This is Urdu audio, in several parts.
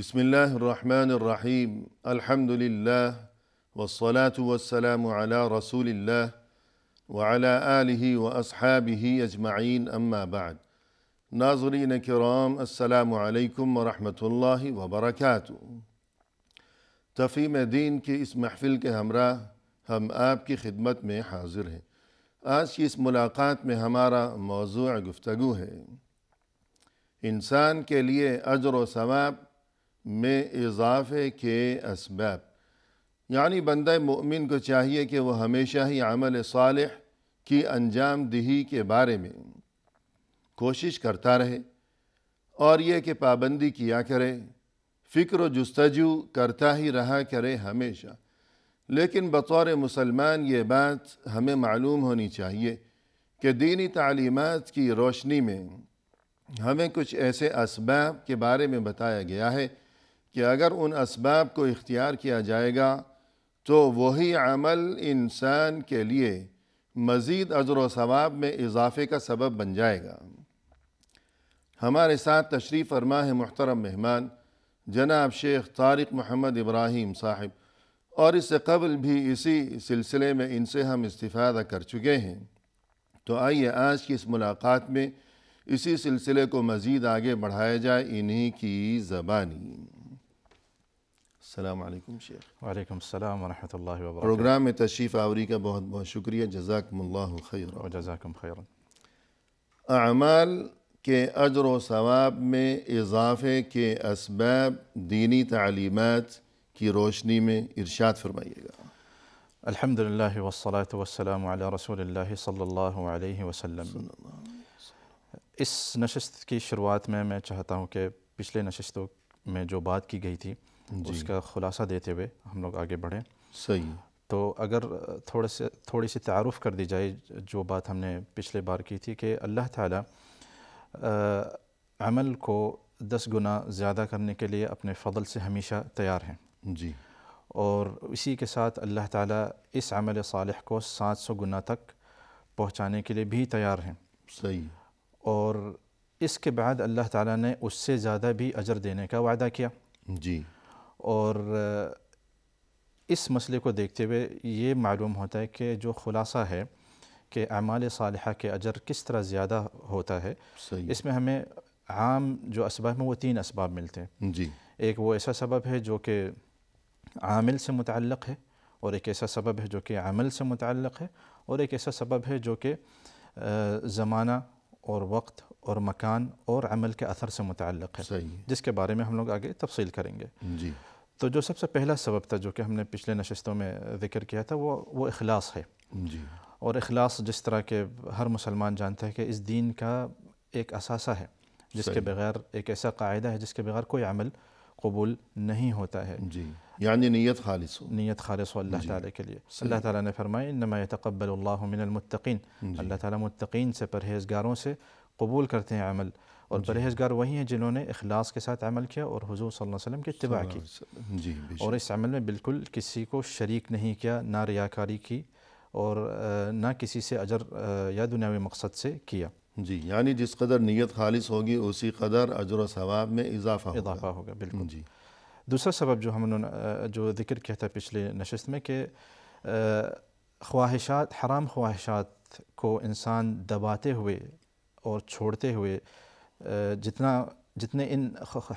بسم الله الرحمن الرحيم الحمد لله والصلاه والسلام على رسول الله وعلى اله واصحابه اجمعين اما بعد ناظرين كرام السلام عليكم ورحمة الله وبركاته تفهيم الدين كي اسم حفل كي ہمراہ هم آپ کی خدمت میں حاضر ہیں آج کی اس ملاقات میں ہمارا موضوع گفتگو ہے انسان کے لئے اجر و ثواب میں اضافے کے اسباب یعنی بندہ مومن کو چاہیے کہ وہ ہمیشہ ہی عمل صالح کی انجام دہی کے بارے میں کوشش کرتا رہے اور یہ کہ پابندی کیا کرے فکر و جستجو کرتا ہی رہا کرے ہمیشہ لیکن بطور مسلمان یہ بات ہمیں معلوم ہونی چاہیے کہ دینی تعلیمات کی روشنی میں ہمیں کچھ ایسے اسباب کے بارے میں بتایا گیا ہے کہ اگر ان اسباب کو اختیار کیا جائے گا تو وہی عمل انسان کے لیے مزید عذر و ثواب میں اضافے کا سبب بن جائے گا ہمارے ساتھ تشریف فرما ہے محترم مہمان جناب شیخ طارق محمد ابراہیم صاحب اور اس سے قبل بھی اسی سلسلے میں ان سے ہم استفادہ کر چکے ہیں تو آئیے آج کی اس ملاقات میں اسی سلسلے کو مزید آگے بڑھایا جائے انہی کی زبانی السلام علیکم شیخ وعلیکم السلام ورحمۃ اللہ وبرکاتہ پروگرام میں تشریف آوری کا بہت بہت شکریہ جزاکم اللہ خیر و جزاکم خیر اعمال کے اجر و ثواب میں اضافے کے اسباب دینی تعلیمات کی روشنی میں ارشاد فرمائیے گا الحمد للہ وسلات وسلم علیہ رسول اللہ صلی اللہ علیہ وسلم اس نشست کی شروعات میں میں چاہتا ہوں کہ پچھلے نشستوں میں جو بات کی گئی تھی اس جی۔ کا خلاصہ دیتے ہوئے ہم لوگ آگے بڑھیں صحیح تو اگر تھوڑے سے تھوڑی سی تعارف کر دی جائے جو بات ہم نے پچھلے بار کی تھی کہ اللہ تعالیٰ عمل کو دس گنا زیادہ کرنے کے لیے اپنے فضل سے ہمیشہ تیار ہیں جی اور اسی کے ساتھ اللہ تعالیٰ اس عمل صالح کو سات سو گنا تک پہنچانے کے لیے بھی تیار ہیں صحیح اور اس کے بعد اللہ تعالیٰ نے اس سے زیادہ بھی اجر دینے کا وعدہ کیا جی اور اس مسئلے کو دیکھتے ہوئے یہ معلوم ہوتا ہے کہ جو خلاصہ ہے کہ اعمال صالحہ کے اجر کس طرح زیادہ ہوتا ہے صحیح اس میں ہمیں عام جو اسباب میں وہ تین اسباب ملتے ہیں جی ایک وہ ایسا سبب ہے جو کہ عامل سے متعلق ہے اور ایک ایسا سبب ہے جو کہ عمل سے متعلق ہے اور ایک ایسا سبب ہے جو کہ زمانہ اور وقت اور مکان اور عمل کے اثر سے متعلق ہے صحیح جس کے بارے میں ہم لوگ آگے تفصیل کریں گے جی تو جو سب سے پہلا سبب تھا جو کہ ہم نے پچھلے نشستوں میں ذکر کیا تھا وہ وہ اخلاص ہے جی اور اخلاص جس طرح کے ہر مسلمان جانتا ہے کہ اس دین کا ایک اثاثہ ہے جس کے بغیر ایک ایسا قاعدہ ہے جس کے بغیر کوئی عمل قبول نہیں ہوتا ہے جی یعنی نیت خالص ہو نیت خالص ہو اللہ جی. تعالیٰ کے لیے اللہ تعالیٰ نے فرمائی انما يتقبل اللہ من المتقین جی. اللہ تعالیٰ متقین سے پرہیزگاروں سے قبول کرتے ہیں عمل اور جی۔ برہذ وہی ہیں جنہوں نے اخلاص کے ساتھ عمل کیا اور حضور صلی اللہ علیہ وسلم کی اتباع کی جی اور اس عمل میں بالکل کسی کو شریک نہیں کیا نہ ریاکاری کی اور نہ کسی سے اجر یا دنیاوی مقصد سے کیا جی یعنی جس قدر نیت خالص ہوگی اسی قدر اجر و ثواب میں اضافہ ہوگا اضافہ ہوگا بالکل جی دوسرا سبب جو ہم نے جو ذکر کیا تھا پچھلے نشست میں کہ خواہشات حرام خواہشات کو انسان دباتے ہوئے اور چھوڑتے ہوئے جتنا جتنے ان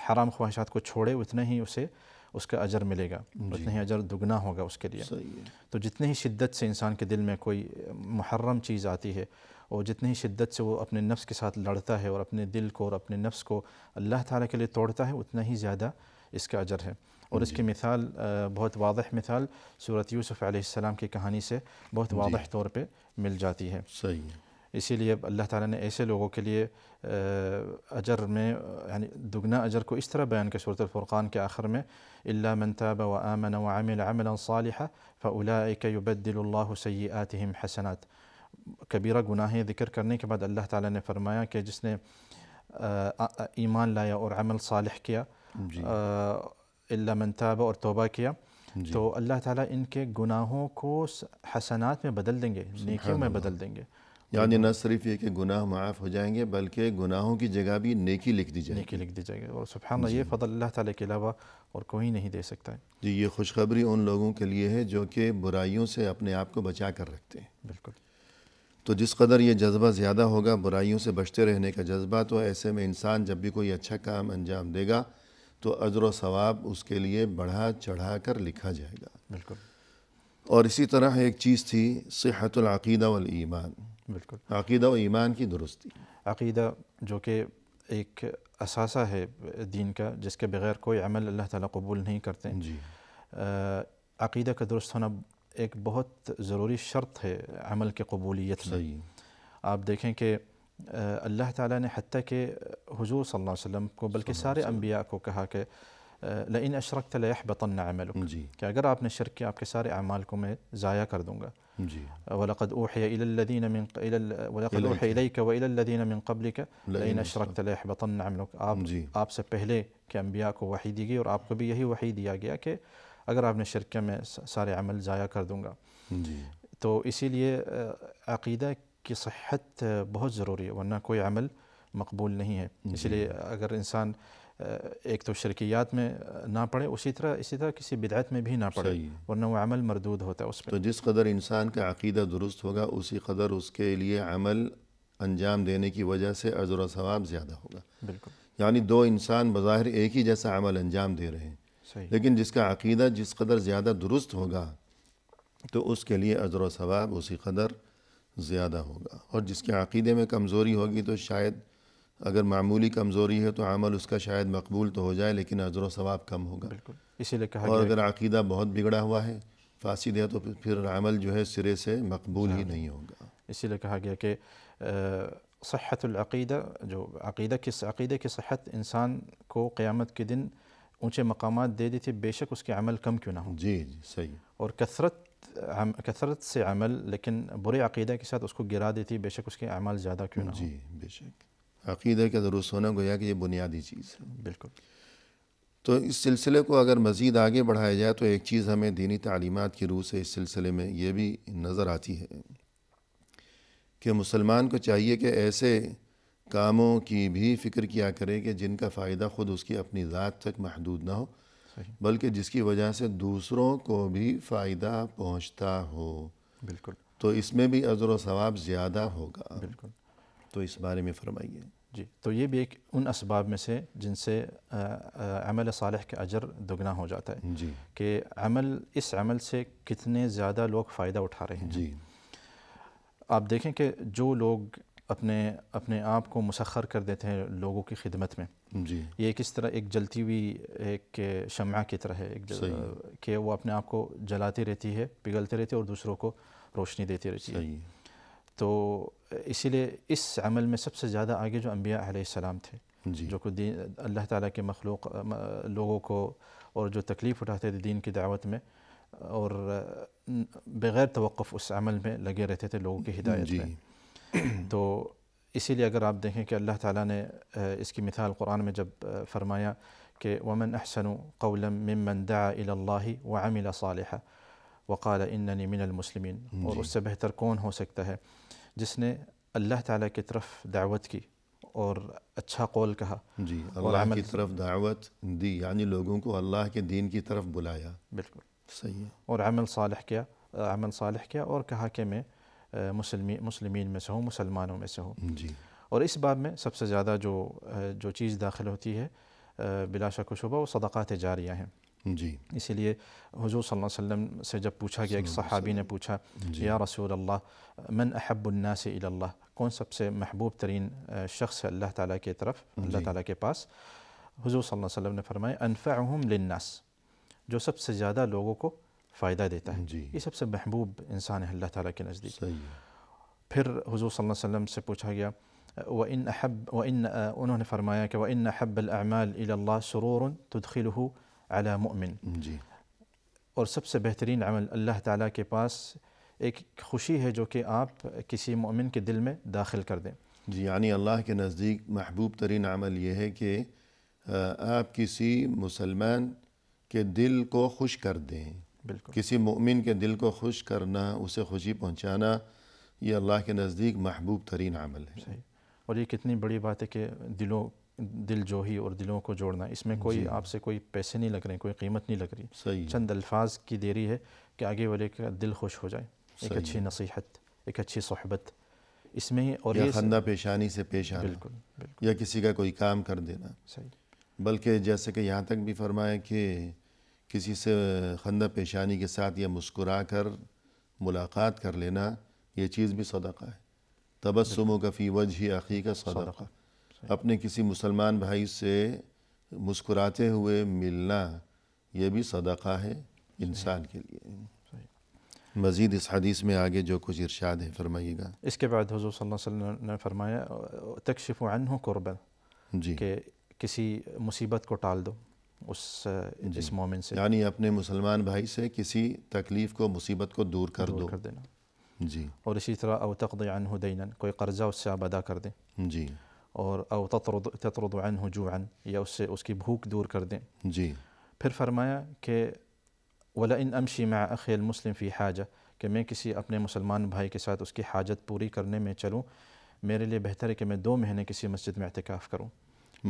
حرام خواہشات کو چھوڑے اتنا ہی اسے اس کا اجر ملے گا جی۔ اتنا ہی اجر دگنا ہوگا اس کے لیے تو جتنے ہی شدت سے انسان کے دل میں کوئی محرم چیز آتی ہے اور جتنے ہی شدت سے وہ اپنے نفس کے ساتھ لڑتا ہے اور اپنے دل کو اور اپنے نفس کو اللہ تعالیٰ کے لیے توڑتا ہے اتنا ہی زیادہ اس کا اجر ہے اور اس جی۔ کی مثال بہت واضح مثال صورت یوسف علیہ السلام کی کہانی سے بہت جی۔ واضح طور پہ مل جاتی ہے صحیح اسی لیے اللہ تعالیٰ نے ایسے لوگوں کے لیے أجر مي يعني دقنا أجركو إشترى بيان كسورة الفرقان كآخر مي إلا من تاب وآمن وعمل عملا صالحا فأولئك يبدل الله سيئاتهم حسنات كبيرة قناهي ذكر كرني بعد الله تعالى نفرمايا كي جسني آه، آه، إيمان لا يأور عمل صالح كيا آه، إلا من تاب أور توبا كيا تو الله تعالى إنك قناهو كوس حسنات مي بدل دنجي نيكي مي بدل دنجي یعنی نہ صرف یہ کہ گناہ معاف ہو جائیں گے بلکہ گناہوں کی جگہ بھی نیکی لکھ دی جائے نیکی لکھ دی جائے گی اور سبحان اللہ جی۔ یہ فضل اللہ تعالیٰ کے علاوہ اور کوئی نہیں دے سکتا جی یہ خوشخبری ان لوگوں کے لیے ہے جو کہ برائیوں سے اپنے آپ کو بچا کر رکھتے ہیں بالکل تو جس قدر یہ جذبہ زیادہ ہوگا برائیوں سے بچتے رہنے کا جذبہ تو ایسے میں انسان جب بھی کوئی اچھا کام انجام دے گا تو اجر و ثواب اس کے لیے بڑھا چڑھا کر لکھا جائے گا بالکل اور اسی طرح ایک چیز تھی صحت العقیدہ والایمان بالکل عقیدہ و ایمان کی درستی عقیدہ جو کہ ایک اثاثہ ہے دین کا جس کے بغیر کوئی عمل اللہ تعالیٰ قبول نہیں کرتے جی عقیدہ کا درست ہونا ایک بہت ضروری شرط ہے عمل کے قبولیت میں آپ دیکھیں کہ اللہ تعالیٰ نے حتیٰ کہ حضور صلی اللہ علیہ وسلم کو بلکہ سارے انبیاء کو کہا کہ لئن اشركت ليحبطن عملك جي كاغر ابن الشرك اب كساري اعمالكم زايا كردونغا جي أه، ولقد اوحي الى الذين من الى ولقد اوحي اليك والى الذين من قبلك لئن اشركت ليحبطن عملك اب جي اب سبهلي كانبياك وحيدي جي اب كبي هي وحيدي يا جي كي اغر ابن الشرك مي ساري عمل زايا كردونغا جي تو اسيلي أه، عقيده كي صحت بهو ضروري وانا كوي عمل مقبول نهي هي اسيلي اغر انسان ایک تو شرکیات میں نہ پڑے اسی طرح اسی طرح کسی بدعت میں بھی نہ پڑے ورنہ وہ عمل مردود ہوتا ہے اس میں تو جس قدر انسان کا عقیدہ درست ہوگا اسی قدر اس کے لیے عمل انجام دینے کی وجہ سے عزر و ثواب زیادہ ہوگا بالکل یعنی دو انسان بظاہر ایک ہی جیسا عمل انجام دے رہے ہیں لیکن جس کا عقیدہ جس قدر زیادہ درست ہوگا تو اس کے لیے عزر و ثواب اسی قدر زیادہ ہوگا اور جس کے عقیدے میں کمزوری ہوگی تو شاید اگر معمولی کمزوری ہے تو عمل اس کا شاید مقبول تو ہو جائے لیکن عضر و ثواب کم ہوگا بالکل اسی لیے کہا اور اگر عقیدہ بہت بگڑا ہوا ہے فاسد ہے تو پھر عمل جو ہے سرے سے مقبول ہی ہاں۔ نہیں ہوگا اسی لیے کہا گیا کہ صحت العقیدہ جو عقیدہ کس عقیدہ کی صحت انسان کو قیامت کے دن اونچے مقامات دے دیتی بے شک اس کے عمل کم کیوں نہ ہو جی جی صحیح اور کثرت کثرت سے عمل لیکن برے عقیدہ کے ساتھ اس کو گرا دیتی بے شک اس کے عمل زیادہ کیوں نہ ہو جی بے شک عقیدہ کے درست ہونا گویا کہ یہ بنیادی چیز ہے بالکل تو اس سلسلے کو اگر مزید آگے بڑھایا جائے تو ایک چیز ہمیں دینی تعلیمات کی روح سے اس سلسلے میں یہ بھی نظر آتی ہے کہ مسلمان کو چاہیے کہ ایسے کاموں کی بھی فکر کیا کرے کہ جن کا فائدہ خود اس کی اپنی ذات تک محدود نہ ہو بلکہ جس کی وجہ سے دوسروں کو بھی فائدہ پہنچتا ہو بالکل تو اس میں بھی عذر و ثواب زیادہ ہوگا بالکل تو اس بارے میں فرمائیے جی تو یہ بھی ایک ان اسباب میں سے جن سے عمل صالح کے اجر دگنا ہو جاتا ہے جی کہ عمل اس عمل سے کتنے زیادہ لوگ فائدہ اٹھا رہے ہیں جی آپ دیکھیں کہ جو لوگ اپنے اپنے آپ کو مسخر کر دیتے ہیں لوگوں کی خدمت میں جی یہ ایک اس طرح ایک جلتی ہوئی ایک شمع کی طرح ہے ایک کہ وہ اپنے آپ کو جلاتی رہتی ہے پگھلتے رہتی ہے اور دوسروں کو روشنی دیتی رہتی ہے تو اسی لیے اس عمل میں سب سے زیادہ آگے جو انبیاء علیہ السلام تھے جی۔ جو دین اللہ تعالیٰ کے مخلوق لوگوں کو اور جو تکلیف اٹھاتے تھے دین کی دعوت میں اور بغیر توقف اس عمل میں لگے رہتے تھے لوگوں کی ہدایت جی۔ میں تو اسی لیے اگر آپ دیکھیں کہ اللہ تعالیٰ نے اس کی مثال قرآن میں جب فرمایا کہ ومن احسن قولا ممن دعا الى املا وعمل صالحا وقال اننی من المسلمین جی۔ اور اس سے بہتر کون ہو سکتا ہے जिसने अल्लाह ताला की तरफ दावत की और अच्छा कौल कहा जी अल्लाह की तरफ दावत दी यानी लोगों को अल्लाह के दीन की तरफ बुलाया बिल्कुल सही है और अमल साल किया अमल साल किया और कहा कि मैं मुसलमी मुसलमिन में से हूँ मुसलमानों में से हूँ जी और इस बाब में सबसे ज़्यादा जो जो चीज़ दाखिल होती है बिलाशा शुबा वो सदक़ात जारियाँ हैं جی اس لیے حضور صلی اللہ علیہ وسلم سے جب پوچھا گیا ایک صحابی نے پوچھا یا رسول اللہ من احب الناس الى الله کون سب سے محبوب ترین شخص ہے اللہ تعالی کی طرف اللہ تعالی کے پاس حضور صلی اللہ علیہ وسلم نے فرمایا انفعهم للناس جو سب سے زیادہ لوگوں کو فائدہ دیتا ہے یہ سب سے محبوب انسان ہے اللہ تعالی کے نزدیک پھر حضور صلی اللہ علیہ وسلم سے پوچھا گیا وان احب وان وان احب الاعمال الى الله سرور تدخله علی مؤمن جی اور سب سے بہترین عمل اللہ تعالیٰ کے پاس ایک خوشی ہے جو کہ آپ کسی مؤمن کے دل میں داخل کر دیں جی یعنی اللہ کے نزدیک محبوب ترین عمل یہ ہے کہ آپ کسی مسلمان کے دل کو خوش کر دیں بالکل کسی مؤمن کے دل کو خوش کرنا اسے خوشی پہنچانا یہ اللہ کے نزدیک محبوب ترین عمل ہے اور یہ کتنی بڑی بات ہے کہ دلوں دل جوہی اور دلوں کو جوڑنا اس میں کوئی جی۔ آپ سے کوئی پیسے نہیں لگ رہے ہیں کوئی قیمت نہیں لگ رہی صحیح چند الفاظ کی دیری ہے کہ آگے والے کا دل خوش ہو جائے ایک اچھی نصیحت ایک اچھی صحبت اس میں اور خندہ پیشانی سے پیش آنا بالکل, یا کسی کا کوئی کام کر دینا صحیح بلکہ جیسے کہ یہاں تک بھی فرمائے کہ کسی سے خندہ پیشانی کے ساتھ یا مسکرا کر ملاقات کر لینا یہ چیز بھی صدقہ ہے تبسم و کفی وجہ ہی صدقہ, صدقہ اپنے کسی مسلمان بھائی سے مسکراتے ہوئے ملنا یہ بھی صدقہ ہے انسان کے لیے مزید اس حدیث میں آگے جو کچھ ارشاد ہے فرمائیے گا اس کے بعد حضور صلی اللہ علیہ وسلم نے فرمایا عنہ شفا جی کہ کسی مصیبت کو ٹال دو اس جی۔ اس مومن سے یعنی اپنے مسلمان بھائی سے کسی تکلیف کو مصیبت کو دور کر دینا جی اور اسی طرح او تقضی عنہ دینا کوئی قرضہ اس سے آپ ادا کر دیں جی اور او تطرد تطرد عنہ جوعا یا اس سے اس کی بھوک دور کر دیں جی پھر فرمایا کہ ولا ان امشی مع اخی المسلم فی حاجہ کہ میں کسی اپنے مسلمان بھائی کے ساتھ اس کی حاجت پوری کرنے میں چلوں میرے لیے بہتر ہے کہ میں دو مہینے کسی مسجد میں اعتکاف کروں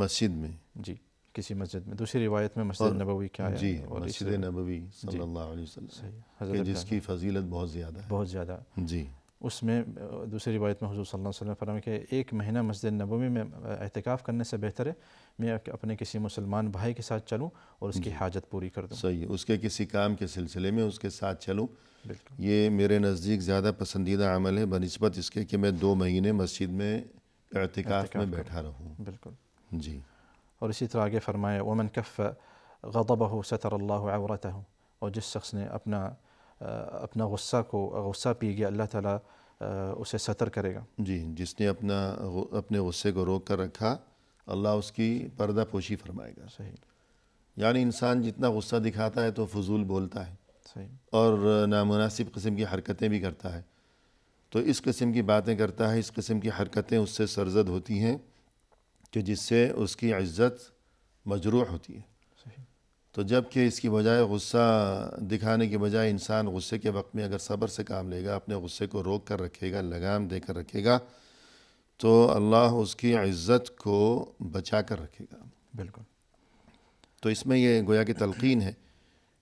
مسجد میں جی کسی مسجد میں دوسری روایت میں مسجد نبوی کیا جی ہے مسجد نبوی جی۔ صلی جی اللہ علیہ وسلم کہ جس کی فضیلت بہت زیادہ ہے بہت زیادہ جی اس میں دوسری روایت میں حضور صلی اللہ علیہ وسلم فرمایا فرمائے کہ ایک مہینہ مسجد نبوی میں احتکاف کرنے سے بہتر ہے میں اپنے کسی مسلمان بھائی کے ساتھ چلوں اور اس کی جی۔ حاجت پوری کر دوں صحیح اس کے کسی کام کے سلسلے میں اس کے ساتھ چلوں یہ میرے نزدیک زیادہ پسندیدہ عمل ہے بنسبت اس کے کہ میں دو مہینے مسجد میں احتکاف میں بیٹھا رہوں بالکل جی اور اسی طرح آگے فرمائے ومن کف غضبہ ستر اللہ عورتہ اور جس شخص نے اپنا اپنا غصہ کو غصہ پی گیا اللہ تعالیٰ اسے سطر کرے گا جی جس نے اپنا اپنے غصے کو روک کر رکھا اللہ اس کی پردہ پوشی فرمائے گا صحیح یعنی انسان جتنا غصہ دکھاتا ہے تو فضول بولتا ہے صحیح اور نامناسب قسم کی حرکتیں بھی کرتا ہے تو اس قسم کی باتیں کرتا ہے اس قسم کی حرکتیں اس سے سرزد ہوتی ہیں کہ جس سے اس کی عزت مجروح ہوتی ہے تو جب کہ اس کی بجائے غصہ دکھانے کی بجائے انسان غصے کے وقت میں اگر صبر سے کام لے گا اپنے غصے کو روک کر رکھے گا لگام دے کر رکھے گا تو اللہ اس کی عزت کو بچا کر رکھے گا بالکل تو اس میں یہ گویا کہ تلقین ہے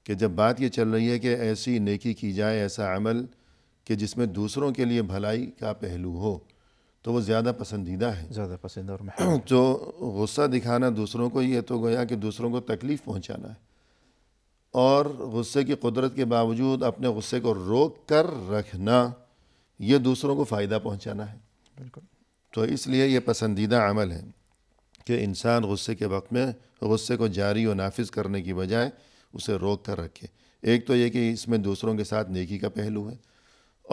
کہ جب بات یہ چل رہی ہے کہ ایسی نیکی کی جائے ایسا عمل کہ جس میں دوسروں کے لیے بھلائی کا پہلو ہو تو وہ زیادہ پسندیدہ ہے زیادہ پسند اور تو غصہ دکھانا دوسروں کو یہ تو گویا کہ دوسروں کو تکلیف پہنچانا ہے اور غصے کی قدرت کے باوجود اپنے غصے کو روک کر رکھنا یہ دوسروں کو فائدہ پہنچانا ہے بالکل تو اس لیے یہ پسندیدہ عمل ہے کہ انسان غصے کے وقت میں غصے کو جاری و نافذ کرنے کی بجائے اسے روک کر رکھے ایک تو یہ کہ اس میں دوسروں کے ساتھ نیکی کا پہلو ہے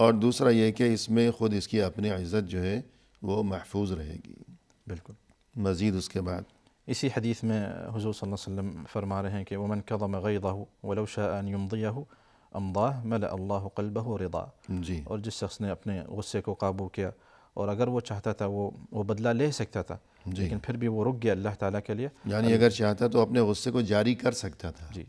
اور دوسرا یہ کہ اس میں خود اس کی اپنی عزت جو ہے وہ محفوظ رہے گی بالکل مزید اس کے بعد اسی حدیث میں حضور صلی اللہ علیہ وسلم فرما رہے ہیں کہ ومن ولو شاء ان رضا جی۔ اور جس شخص نے اپنے غصے کو قابو کیا اور اگر وہ چاہتا تھا وہ وہ بدلہ لے سکتا تھا جی۔ لیکن پھر بھی وہ رک گیا اللہ تعالیٰ کے لیے یعنی اگر چاہتا تو اپنے غصے کو جاری کر سکتا تھا جی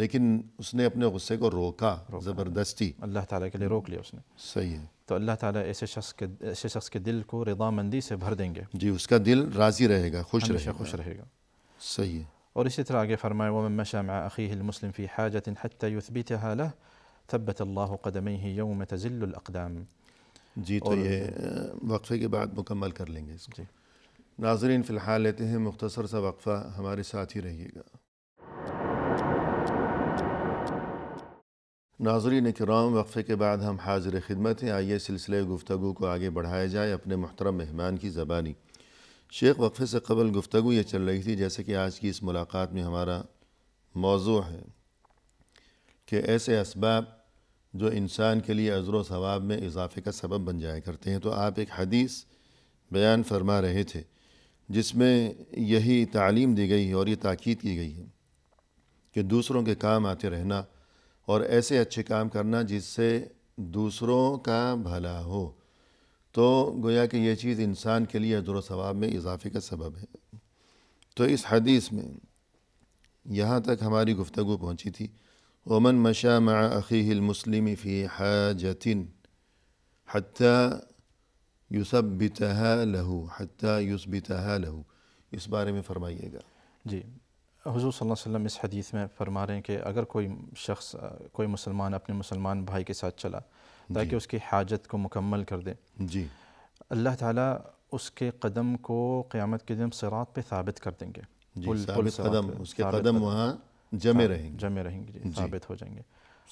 لیکن اس نے اپنے غصے کو روکا روکا زبردستی اللہ تعالیٰ کے لیے روک لیا اس نے صحیح ہے تو اللہ تعالیٰ ایسے شخص کے ایسے شخص کے دل کو رضا مندی سے بھر دیں گے جی اس کا دل راضی رہے گا خوش رہے گا خوش رہے گا صحیح ہے اور اسی طرح آگے فرمائے وَمَن مَشَى مَعَ أَخِيهِ الْمُسْلِمِ فِي حَاجَةٍ حَتَّى يُثْبِتَهَا لَهُ ثَبَّتَ اللَّهُ قَدَمَيْهِ يَوْمَ تَزِلُّ الْأَقْدَامِ جی تو یہ وقفے کے بعد مکمل کر لیں گے اس کو جی ناظرین فی الحال لیتے ہیں مختصر سا وقفہ ہمارے ساتھ ہی رہیے گا ناظرین اکرام وقفے کے بعد ہم حاضر خدمت ہیں آئیے سلسلے گفتگو کو آگے بڑھائے جائے اپنے محترم مہمان کی زبانی شیخ وقفے سے قبل گفتگو یہ چل رہی تھی جیسے کہ آج کی اس ملاقات میں ہمارا موضوع ہے کہ ایسے اسباب جو انسان کے لیے عذر و ثواب میں اضافے کا سبب بن جایا کرتے ہیں تو آپ ایک حدیث بیان فرما رہے تھے جس میں یہی تعلیم دی گئی ہے اور یہ تاکید کی گئی ہے کہ دوسروں کے کام آتے رہنا اور ایسے اچھے کام کرنا جس سے دوسروں کا بھلا ہو تو گویا کہ یہ چیز انسان کے لیے عجر و ثواب میں اضافے کا سبب ہے تو اس حدیث میں یہاں تک ہماری گفتگو پہنچی تھی اومن مشاخی ہل مسلم ہے حتن حتیہ یوسف بتہ لہو حتیہ یوس بتہ لہو اس بارے میں فرمائیے گا جی حضور صلی اللہ علیہ وسلم اس حدیث میں فرما رہے ہیں کہ اگر کوئی شخص کوئی مسلمان اپنے مسلمان بھائی کے ساتھ چلا تاکہ جی۔ اس کی حاجت کو مکمل کر دے جی اللہ تعالیٰ اس کے قدم کو قیامت کے دن سرات پہ ثابت کر دیں گے جی، اس جمے رہیں گے جمے رہیں گے جی،, جی ثابت ہو جائیں گے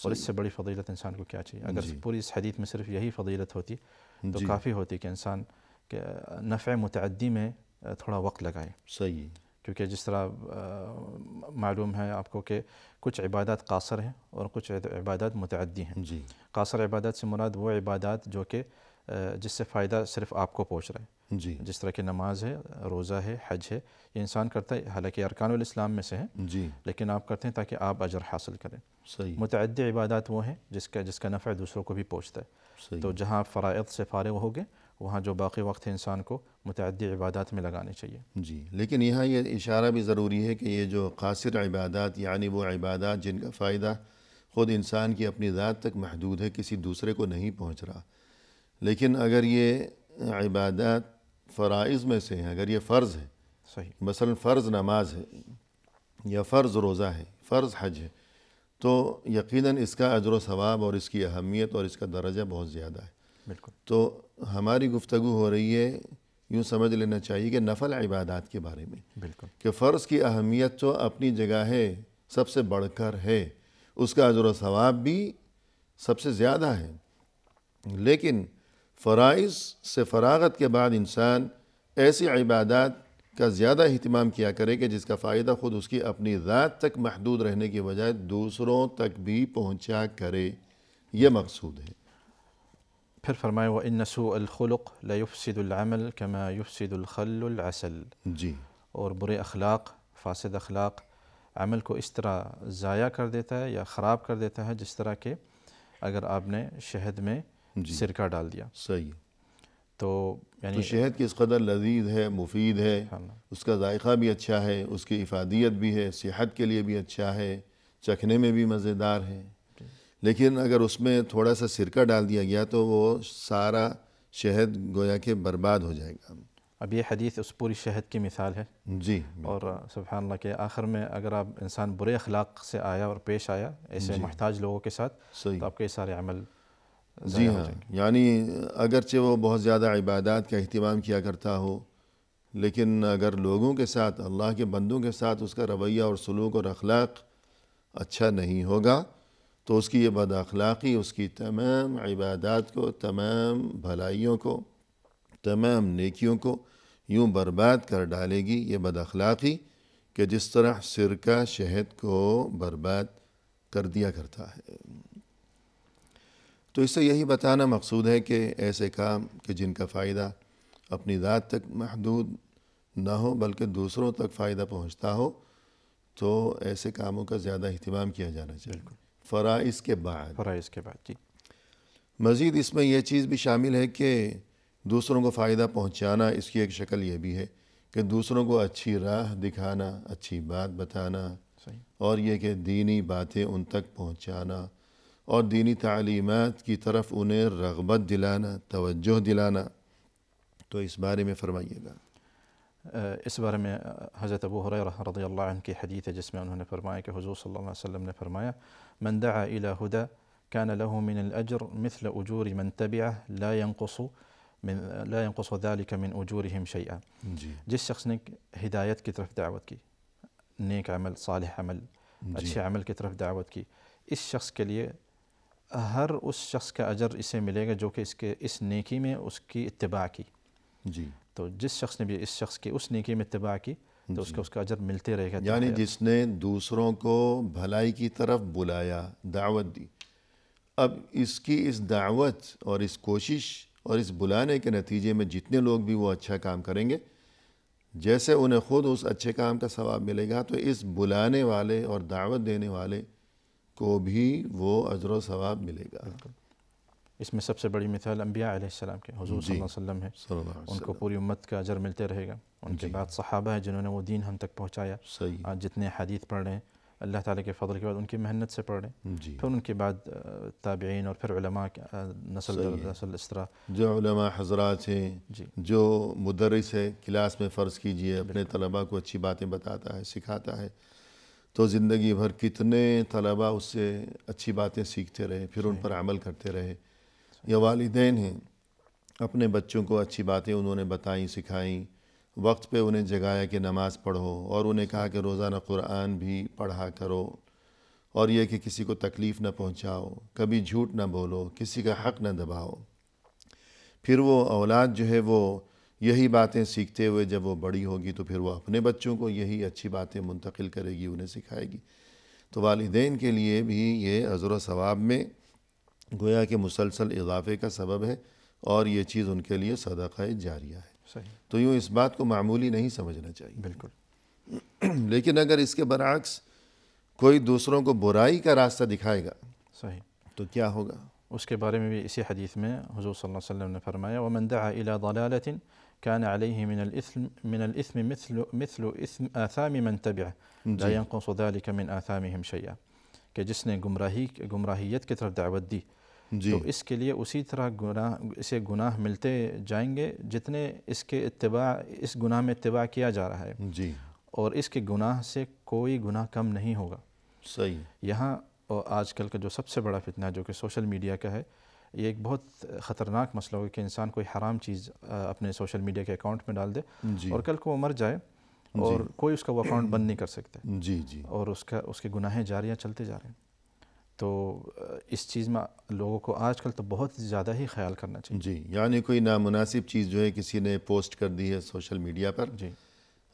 اور اس سے بڑی فضیلت انسان کو کیا چاہیے اگر پوری اس حدیث میں صرف یہی فضیلت ہوتی تو کافی ہوتی کہ انسان کہ نفع متعدی میں تھوڑا وقت لگائے صحیح کیونکہ جس طرح معلوم ہے آپ کو کہ کچھ عبادات قاصر ہیں اور کچھ عبادات متعدی ہیں جی قاصر عبادات سے مراد وہ عبادات جو کہ جس سے فائدہ صرف آپ کو پہنچ رہا ہے جی جس طرح کہ نماز ہے روزہ ہے حج ہے یہ انسان کرتا ہے حالانکہ ارکان الاسلام میں سے ہے جی لیکن آپ کرتے ہیں تاکہ آپ اجر حاصل کریں صحیح متعدی عبادات وہ ہیں جس کا جس کا نفع دوسروں کو بھی پہنچتا ہے تو جہاں فرائض سے فارغ ہو گئے وہاں جو باقی وقت ہے انسان کو متعدی عبادات میں لگانے چاہیے جی لیکن یہاں یہ اشارہ بھی ضروری ہے کہ یہ جو قاصر عبادات یعنی وہ عبادات جن کا فائدہ خود انسان کی اپنی ذات تک محدود ہے کسی دوسرے کو نہیں پہنچ رہا لیکن اگر یہ عبادات فرائض میں سے ہیں اگر یہ فرض ہے صحیح مثلا فرض نماز ہے یا فرض روزہ ہے فرض حج ہے تو یقیناً اس کا اجر و ثواب اور اس کی اہمیت اور اس کا درجہ بہت زیادہ ہے بالکل تو ہماری گفتگو ہو رہی ہے یوں سمجھ لینا چاہیے کہ نفل عبادات کے بارے میں بالکل کہ فرض کی اہمیت تو اپنی جگہ ہے سب سے بڑھ کر ہے اس کا عجر و ثواب بھی سب سے زیادہ ہے لیکن فرائض سے فراغت کے بعد انسان ایسی عبادات کا زیادہ اہتمام کیا کرے کہ جس کا فائدہ خود اس کی اپنی ذات تک محدود رہنے کی بجائے دوسروں تک بھی پہنچا کرے یہ مقصود ہے پھر فرمایا وہ ان نسو الخلق صيد العمل کما صيد الخل العسل جی اور برے اخلاق فاسد اخلاق عمل کو اس طرح ضائع کر دیتا ہے یا خراب کر دیتا ہے جس طرح کہ اگر آپ نے شہد میں جی سرکہ ڈال دیا صحیح تو یعنی تو شہد کی اس قدر لذیذ ہے مفید ہے اس کا ذائقہ بھی اچھا ہے اس کی افادیت بھی ہے صحت کے لیے بھی اچھا ہے چکھنے میں بھی مزیدار ہے لیکن اگر اس میں تھوڑا سا سرکہ ڈال دیا گیا تو وہ سارا شہد گویا کہ برباد ہو جائے گا اب یہ حدیث اس پوری شہد کی مثال ہے جی اور سبحان اللہ کے آخر میں اگر آپ انسان برے اخلاق سے آیا اور پیش آیا ایسے جی۔ محتاج لوگوں کے ساتھ صحیح آپ کے سارے عمل جی ہاں یعنی اگرچہ وہ بہت زیادہ عبادات کا اہتمام کیا کرتا ہو لیکن اگر لوگوں کے ساتھ اللہ کے بندوں کے ساتھ اس کا رویہ اور سلوک اور اخلاق اچھا نہیں ہوگا تو اس کی یہ بد اخلاقی اس کی تمام عبادات کو تمام بھلائیوں کو تمام نیکیوں کو یوں برباد کر ڈالے گی یہ بد اخلاقی کہ جس طرح سرکہ شہد کو برباد کر دیا کرتا ہے تو اس سے یہی بتانا مقصود ہے کہ ایسے کام کہ جن کا فائدہ اپنی ذات تک محدود نہ ہو بلکہ دوسروں تک فائدہ پہنچتا ہو تو ایسے کاموں کا زیادہ اہتمام کیا جانا چاہیے فرائض کے بعد فرائض کے بعد جی مزید اس میں یہ چیز بھی شامل ہے کہ دوسروں کو فائدہ پہنچانا اس کی ایک شکل یہ بھی ہے کہ دوسروں کو اچھی راہ دکھانا اچھی بات بتانا صحیح اور یہ کہ دینی باتیں ان تک پہنچانا اور دینی تعلیمات کی طرف انہیں رغبت دلانا توجہ دلانا تو اس بارے میں فرمائیے گا اس بارے میں حضرت ابو حریرہ رضی اللہ عنہ کی حدیث ہے جس میں انہوں نے فرمایا کہ حضور صلی اللہ علیہ وسلم نے فرمایا من دعا الى هدى كان له من الاجر مثل اجور من تبعه لا ينقص من لا ينقص ذلك من اجورهم شيئا جي شخص نيك هدايتك ترف دعوتك نيك عمل صالح عمل اشي عمل كترف دعوتك اس شخص كلي لیے ہر اس شخص کا اجر اسے ملے گا جو کہ اس کے اس نیکی میں اس کی اتباع کی جی تو جس شخص نے بھی اس شخص کی اس نیکی میں اتباع کی ہاں تو اس جی۔ کا عجر ملتے رہے گا یعنی جس نے دوسروں کو بھلائی کی طرف بلایا دعوت دی اب اس کی اس دعوت اور اس کوشش اور اس بلانے کے نتیجے میں جتنے لوگ بھی وہ اچھا کام کریں گے جیسے انہیں خود اس اچھے کام کا ثواب ملے گا تو اس بلانے والے اور دعوت دینے والے کو بھی وہ اجر و ثواب ملے گا اس میں سب سے بڑی مثال انبیاء علیہ السلام کے حضور جی، صلی اللہ علیہ وسلم ہے ان کو پوری امت کا اجر ملتے رہے گا ان کے جی۔ بعد صحابہ ہیں جنہوں نے وہ دین ہم تک پہنچایا آج جتنے حدیث پڑھ رہے ہیں اللہ تعالیٰ کے فضل کے بعد ان کی محنت سے پڑھ رہے ہیں جی۔ پھر ان کے بعد تابعین اور پھر علماء نسل نسل اس طرح جو علماء حضرات ہیں جی جو مدرس ہے کلاس میں فرض کیجئے اپنے طلباء کو اچھی باتیں بتاتا ہے سکھاتا ہے تو زندگی بھر کتنے طلباء اس سے اچھی باتیں سیکھتے رہے پھر ان پر عمل کرتے رہے یا والدین ہیں اپنے بچوں کو اچھی باتیں انہوں نے بتائیں سکھائیں وقت پہ انہیں جگایا کہ نماز پڑھو اور انہیں کہا کہ روزانہ قرآن بھی پڑھا کرو اور یہ کہ کسی کو تکلیف نہ پہنچاؤ کبھی جھوٹ نہ بولو کسی کا حق نہ دباؤ پھر وہ اولاد جو ہے وہ یہی باتیں سیکھتے ہوئے جب وہ بڑی ہوگی تو پھر وہ اپنے بچوں کو یہی اچھی باتیں منتقل کرے گی انہیں سکھائے گی تو والدین کے لیے بھی یہ عذر و ثواب میں گویا کہ مسلسل اضافے کا سبب ہے اور یہ چیز ان کے لیے صدقہ جاریہ ہے صحیح تو یوں اس بات کو معمولی نہیں سمجھنا چاہیے بالکل لیکن اگر اس کے برعکس کوئی دوسروں کو برائی کا راستہ دکھائے گا صحیح تو کیا ہوگا اس کے بارے میں بھی اسی حدیث میں حضور صلی اللہ علیہ وسلم نے فرمایا و مند علیہ کیا نلیہ من السلم من السم مثل مثل مثل و اسم اسام منطبیہ خدا علیہ من آسام جی۔ ہمشیا کہ جس نے گمراہی گمراہیت کی طرف دعوت دی جی اس کے لیے اسی طرح گناہ اسے گناہ ملتے جائیں گے جتنے اس کے اتباع اس گناہ میں اتباع کیا جا رہا ہے جی اور اس کے گناہ سے کوئی گناہ کم نہیں ہوگا صحیح یہاں اور آج کل کا جو سب سے بڑا فتنہ جو کہ سوشل میڈیا کا ہے یہ ایک بہت خطرناک مسئلہ ہوگا کہ انسان کوئی حرام چیز اپنے سوشل میڈیا کے اکاؤنٹ میں ڈال دے جی۔ اور کل کو وہ مر جائے جی۔ اور کوئی اس کا وہ اکاؤنٹ بند نہیں کر سکتے جی جی اور اس کا اس کے گناہیں جاریاں چلتے جا رہے ہیں تو اس چیز میں لوگوں کو آج کل تو بہت زیادہ ہی خیال کرنا چاہیے جی یعنی کوئی نامناسب چیز جو ہے کسی نے پوسٹ کر دی ہے سوشل میڈیا پر جی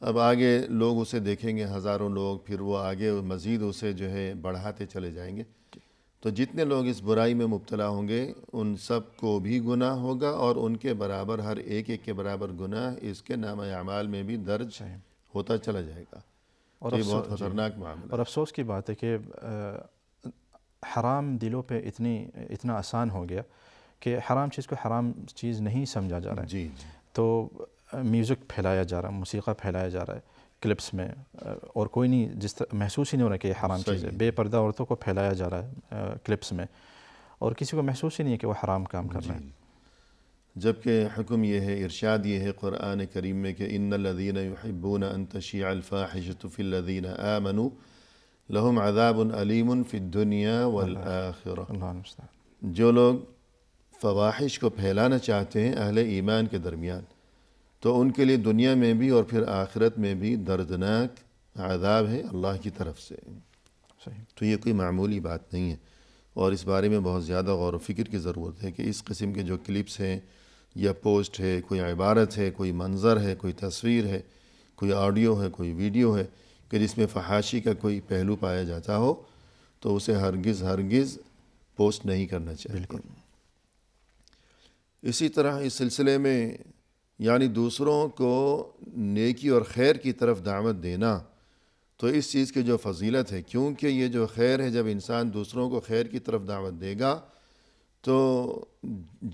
اب آگے لوگ اسے دیکھیں گے ہزاروں لوگ پھر وہ آگے مزید اسے جو ہے بڑھاتے چلے جائیں گے جی۔ تو جتنے لوگ اس برائی میں مبتلا ہوں گے ان سب کو بھی گناہ ہوگا اور ان کے برابر ہر ایک ایک کے برابر گناہ اس کے نام اعمال میں بھی درج ہوتا چلا جائے گا یہ بہت جی۔ خطرناک بات اور افسوس کی بات ہے کہ حرام دلوں پہ اتنی اتنا آسان ہو گیا کہ حرام چیز کو حرام چیز نہیں سمجھا جا رہا ہے جی, جی۔ تو میوزک پھیلایا جا رہا ہے موسیقہ پھیلایا جا رہا ہے کلپس میں اور کوئی نہیں جس طرح محسوس ہی نہیں ہو رہا کہ یہ حرام چیز ہے بے پردہ عورتوں کو پھیلایا جا رہا ہے کلپس میں اور کسی کو محسوس ہی نہیں ہے کہ وہ حرام کام کر رہے ہیں جی۔ جبکہ حکم یہ ہے ارشاد یہ ہے قرآن کریم میں کہ لہم عذاب علیم فی الدنیا والآخرہ جو لوگ فواحش کو پھیلانا چاہتے ہیں اہل ایمان کے درمیان تو ان کے لیے دنیا میں بھی اور پھر آخرت میں بھی دردناک عذاب ہے اللہ کی طرف سے صحیح تو یہ کوئی معمولی بات نہیں ہے اور اس بارے میں بہت زیادہ غور و فکر کی ضرورت ہے کہ اس قسم کے جو کلپس ہیں یا پوسٹ ہے کوئی عبارت ہے کوئی منظر ہے کوئی تصویر ہے کوئی آڈیو ہے کوئی ویڈیو ہے کہ جس میں فحاشی کا کوئی پہلو پایا جاتا ہو تو اسے ہرگز ہرگز پوسٹ نہیں کرنا چاہیے بالکل اسی طرح اس سلسلے میں یعنی دوسروں کو نیکی اور خیر کی طرف دعوت دینا تو اس چیز کی جو فضیلت ہے کیونکہ یہ جو خیر ہے جب انسان دوسروں کو خیر کی طرف دعوت دے گا تو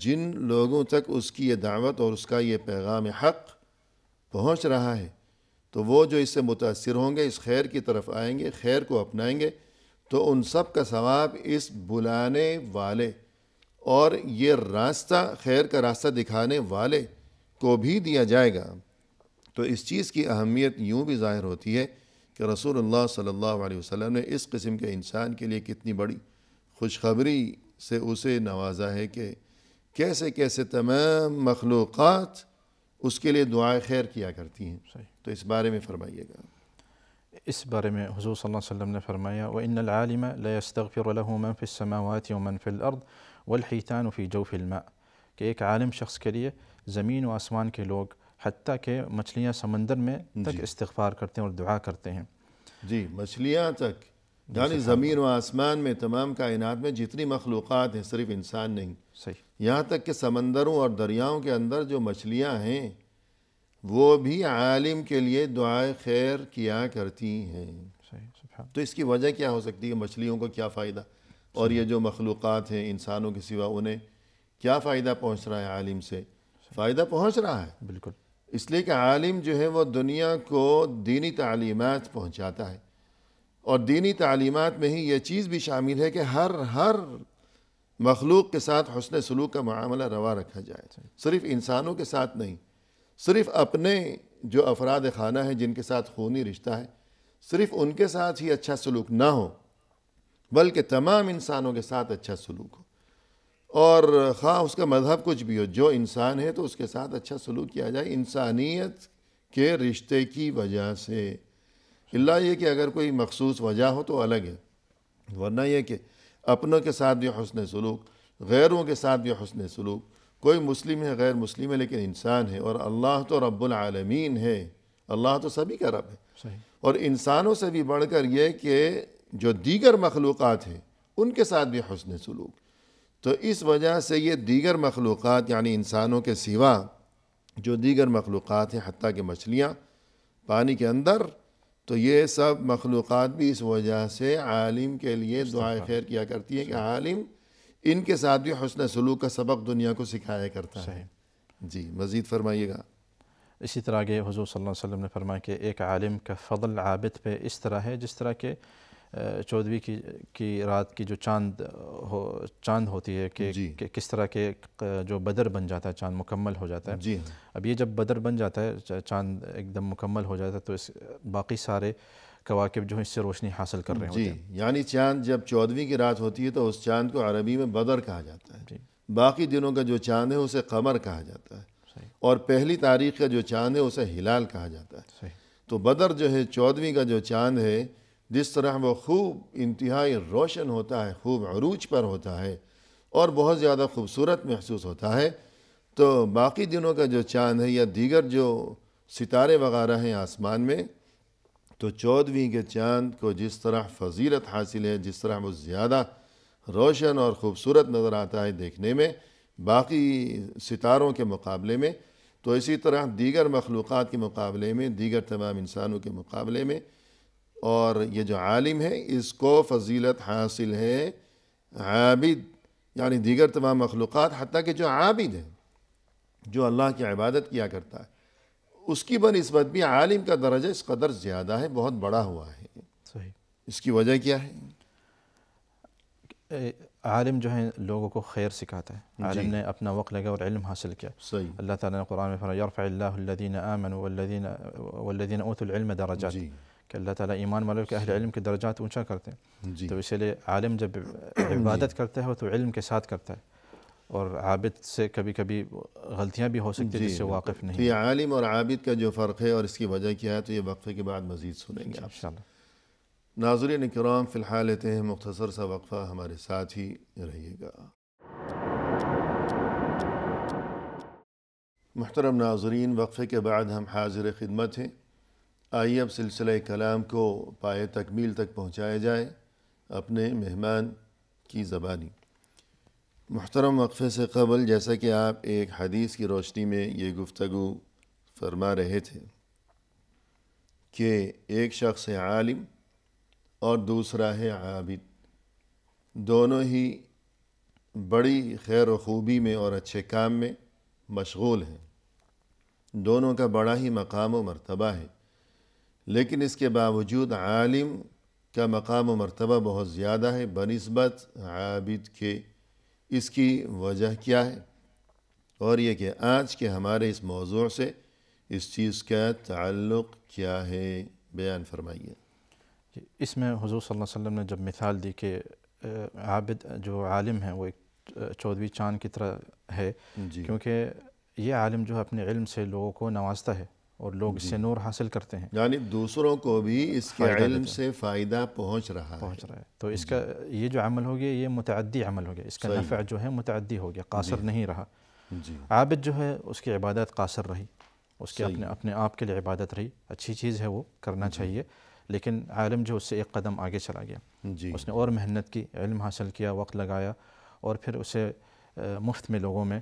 جن لوگوں تک اس کی یہ دعوت اور اس کا یہ پیغام حق پہنچ رہا ہے تو وہ جو اس سے متاثر ہوں گے اس خیر کی طرف آئیں گے خیر کو اپنائیں گے تو ان سب کا ثواب اس بلانے والے اور یہ راستہ خیر کا راستہ دکھانے والے کو بھی دیا جائے گا تو اس چیز کی اہمیت یوں بھی ظاہر ہوتی ہے کہ رسول اللہ صلی اللہ علیہ وسلم نے اس قسم کے انسان کے لیے کتنی بڑی خوشخبری سے اسے نوازا ہے کہ کیسے کیسے تمام مخلوقات اس کے لیے دعائیں خیر کیا کرتی ہیں صحیح تو اس بارے میں فرمائیے گا اس بارے میں حضور صلی اللہ علیہ وسلم نے فرمایا و انََََََََََََََََََََََََََََََ فِي جَوْفِ الحیطانفیجلم کہ ایک عالم شخص کے لیے زمین و آسمان کے لوگ حتیٰ کہ مچھلیاں سمندر میں جی۔ تک استغفار کرتے ہیں اور دعا کرتے ہیں جی مچھلیاں تک یعنی زمین و آسمان میں تمام کائنات میں جتنی مخلوقات ہیں صرف انسان نہیں صحیح یہاں تک کہ سمندروں اور دریاؤں کے اندر جو مچھلیاں ہیں وہ بھی عالم کے لیے دعائیں خیر کیا کرتی ہیں تو اس کی وجہ کیا ہو سکتی ہے مچھلیوں کو کیا فائدہ اور یہ جو مخلوقات ہیں انسانوں کے سوا انہیں کیا فائدہ پہنچ رہا ہے عالم سے فائدہ پہنچ رہا ہے بالکل اس لیے کہ عالم جو ہے وہ دنیا کو دینی تعلیمات پہنچاتا ہے اور دینی تعلیمات میں ہی یہ چیز بھی شامل ہے کہ ہر ہر مخلوق کے ساتھ حسن سلوک کا معاملہ روا رکھا جائے صرف انسانوں کے ساتھ نہیں صرف اپنے جو افراد خانہ ہیں جن کے ساتھ خونی رشتہ ہے صرف ان کے ساتھ ہی اچھا سلوک نہ ہو بلکہ تمام انسانوں کے ساتھ اچھا سلوک ہو اور خواہ اس کا مذہب کچھ بھی ہو جو انسان ہے تو اس کے ساتھ اچھا سلوک کیا جائے انسانیت کے رشتے کی وجہ سے اللہ یہ کہ اگر کوئی مخصوص وجہ ہو تو الگ ہے ورنہ یہ کہ اپنوں کے ساتھ بھی حسن سلوک غیروں کے ساتھ بھی حسن سلوک کوئی مسلم ہے غیر مسلم ہے لیکن انسان ہے اور اللہ تو رب العالمین ہے اللہ تو سبھی کا رب ہے اور انسانوں سے بھی بڑھ کر یہ کہ جو دیگر مخلوقات ہیں ان کے ساتھ بھی حسن سلوک تو اس وجہ سے یہ دیگر مخلوقات یعنی انسانوں کے سوا جو دیگر مخلوقات ہیں حتیٰ کہ مچھلیاں پانی کے اندر تو یہ سب مخلوقات بھی اس وجہ سے عالم کے لیے خیر کیا کرتی ہے کہ عالم ان کے ساتھ بھی حسن سلوک کا سبق دنیا کو سکھایا کرتا ہے جی مزید فرمائیے گا اسی طرح کے حضور صلی اللہ علیہ وسلم نے فرمایا کہ ایک عالم کا فضل عابد پہ اس طرح ہے جس طرح کہ چودھویں کی رات کی جو چاند ہو چاند ہوتی ہے کہ جی۔ کس طرح کے جو بدر بن جاتا ہے چاند مکمل ہو جاتا ہے جی اب یہ جب بدر بن جاتا ہے چاند ایک دم مکمل ہو جاتا ہے تو اس باقی سارے کواکب جو ہیں اس سے روشنی حاصل کر رہے جی۔ ہیں جی یعنی چاند جب چودھویں کی رات ہوتی ہے تو اس چاند کو عربی میں بدر کہا جاتا ہے جی باقی دنوں کا جو چاند ہے اسے قمر کہا جاتا ہے صحیح اور پہلی تاریخ کا جو چاند ہے اسے ہلال کہا جاتا ہے صحیح تو بدر جو ہے چودھویں کا جو چاند ہے جس طرح وہ خوب انتہائی روشن ہوتا ہے خوب عروج پر ہوتا ہے اور بہت زیادہ خوبصورت محسوس ہوتا ہے تو باقی دنوں کا جو چاند ہے یا دیگر جو ستارے وغیرہ ہیں آسمان میں تو چودھویں کے چاند کو جس طرح فضیلت حاصل ہے جس طرح وہ زیادہ روشن اور خوبصورت نظر آتا ہے دیکھنے میں باقی ستاروں کے مقابلے میں تو اسی طرح دیگر مخلوقات کے مقابلے میں دیگر تمام انسانوں کے مقابلے میں اور یہ جو عالم ہے اس کو فضیلت حاصل ہے عابد یعنی دیگر تمام مخلوقات حتیٰ کہ جو عابد ہیں جو اللہ کی عبادت کیا کرتا ہے اس کی بنسبت بھی عالم کا درجہ اس قدر زیادہ ہے بہت بڑا ہوا ہے صحیح اس کی وجہ کیا ہے عالم جو ہے لوگوں کو خیر سکھاتا ہے جی۔ عالم نے اپنا وقت لگا اور علم حاصل کیا صحیح اللہ تعالیٰ نے قرآن میں فرمایا یرفع اللہ آمنوا والذین والذین اوتوا العلم درجات جی۔ کہ اللہ تعالیٰ ایمان والوں کے اہل جی۔ علم کے درجات اونچا کرتے ہیں جی تو اسی لیے عالم جب عبادت جی۔ کرتا ہے تو علم کے ساتھ کرتا ہے اور عابد سے کبھی کبھی غلطیاں بھی ہو سکتی ہیں جی۔ جس سے واقف نہیں یہ عالم اور عابد کا جو فرق ہے اور اس کی وجہ کیا ہے تو یہ وقفے کے بعد مزید سنیں گے آپ شاء اللہ فی الحال لیتے ہیں مختصر سا وقفہ ہمارے ساتھ ہی رہیے گا محترم ناظرین وقفے کے بعد ہم حاضر خدمت ہیں آئیے اب سلسلہ کلام کو پائے تکمیل تک پہنچایا جائے اپنے مہمان کی زبانی محترم وقفے سے قبل جیسا کہ آپ ایک حدیث کی روشنی میں یہ گفتگو فرما رہے تھے کہ ایک شخص ہے عالم اور دوسرا ہے عابد دونوں ہی بڑی خیر و خوبی میں اور اچھے کام میں مشغول ہیں دونوں کا بڑا ہی مقام و مرتبہ ہے لیکن اس کے باوجود عالم کا مقام و مرتبہ بہت زیادہ ہے بنسبت عابد کے اس کی وجہ کیا ہے اور یہ کہ آج کے ہمارے اس موضوع سے اس چیز کا تعلق کیا ہے بیان فرمائیے جی، اس میں حضور صلی اللہ علیہ وسلم نے جب مثال دی کہ عابد جو عالم ہے وہ ایک چودھویں چاند کی طرح ہے جی کیونکہ یہ عالم جو اپنے علم سے لوگوں کو نوازتا ہے اور لوگ اس سے جی۔ نور حاصل کرتے ہیں یعنی دوسروں کو بھی اس کے علم سے فائدہ پہنچ رہا پہنچ رہا ہے تو اس کا جی۔ یہ جو عمل ہو گیا یہ متعدی عمل ہو گیا اس کا نفع جو ہے متعدی ہو گیا قاصر جی۔ نہیں رہا عابد جو ہے اس کی عبادت قاصر رہی اس کے اپنے آپ کے لیے عبادت رہی اچھی چیز ہے وہ کرنا چاہیے لیکن عالم جو اس سے ایک قدم آگے چلا گیا جی اس نے اور محنت کی علم حاصل کیا وقت لگایا اور پھر اسے مفت میں لوگوں میں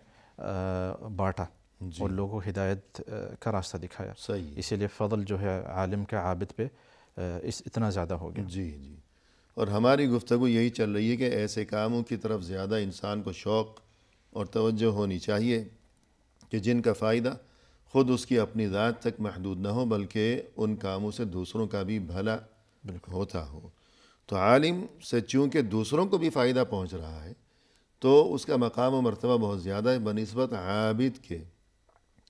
بانٹا جی لوگوں کو ہدایت کا راستہ دکھایا صحیح اسی لیے فضل جو ہے عالم کے عابد پہ اس اتنا زیادہ گیا جی جی اور ہماری گفتگو یہی چل رہی ہے کہ ایسے کاموں کی طرف زیادہ انسان کو شوق اور توجہ ہونی چاہیے کہ جن کا فائدہ خود اس کی اپنی ذات تک محدود نہ ہو بلکہ ان کاموں سے دوسروں کا بھی بھلا ہوتا ہو تو عالم سے چونکہ دوسروں کو بھی فائدہ پہنچ رہا ہے تو اس کا مقام و مرتبہ بہت زیادہ ہے بنسبت عابد کے